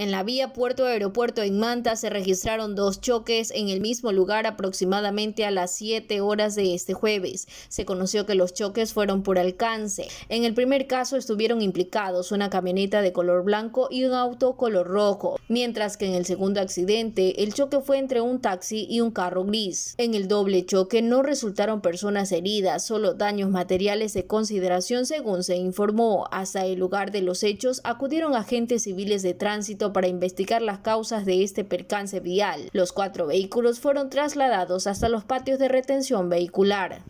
En la vía puerto-aeropuerto en Manta se registraron dos choques en el mismo lugar aproximadamente a las 7 horas de este jueves. Se conoció que los choques fueron por alcance. En el primer caso estuvieron implicados una camioneta de color blanco y un auto color rojo, mientras que en el segundo accidente el choque fue entre un taxi y un carro gris. En el doble choque no resultaron personas heridas, solo daños materiales de consideración según se informó. Hasta el lugar de los hechos acudieron agentes civiles de tránsito para investigar las causas de este percance vial. Los cuatro vehículos fueron trasladados hasta los patios de retención vehicular.